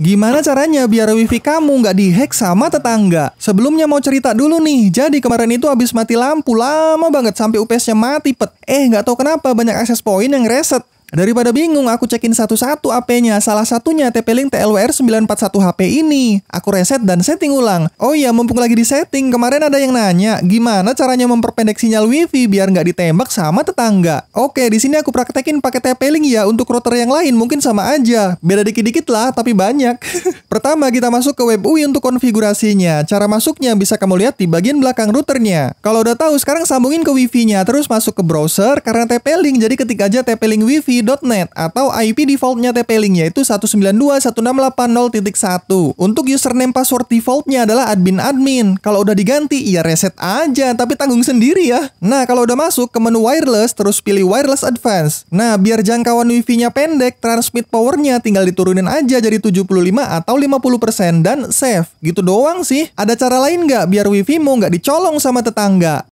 Gimana caranya biar wifi kamu nggak dihack sama tetangga? Sebelumnya mau cerita dulu nih, jadi kemarin itu habis mati lampu lama banget sampai UPS-nya mati pet. Eh nggak tahu kenapa banyak akses poin yang reset. Daripada bingung, aku cekin satu-satu AP-nya. Salah satunya TP-Link TLWR 941 HP ini. Aku reset dan setting ulang. Oh iya, mumpung lagi di setting, kemarin ada yang nanya, gimana caranya memperpendek sinyal WiFi biar nggak ditembak sama tetangga? Oke, di sini aku praktekin pakai TP-Link ya untuk router yang lain mungkin sama aja. Beda dikit-dikit lah, tapi banyak. Pertama, kita masuk ke web UI untuk konfigurasinya. Cara masuknya bisa kamu lihat di bagian belakang routernya. Kalau udah tahu, sekarang sambungin ke Wi-Fi-nya, terus masuk ke browser karena TP-Link. Jadi ketik aja TP-Link atau IP defaultnya TP-Link yaitu 192.168.0.1. Untuk username password defaultnya adalah admin-admin. Kalau udah diganti, ya reset aja, tapi tanggung sendiri ya. Nah, kalau udah masuk ke menu wireless, terus pilih wireless advance. Nah, biar jangkauan Wi-Fi-nya pendek, transmit powernya tinggal diturunin aja jadi 75 atau 50% dan save. Gitu doang sih. Ada cara lain nggak biar wifi mu nggak dicolong sama tetangga?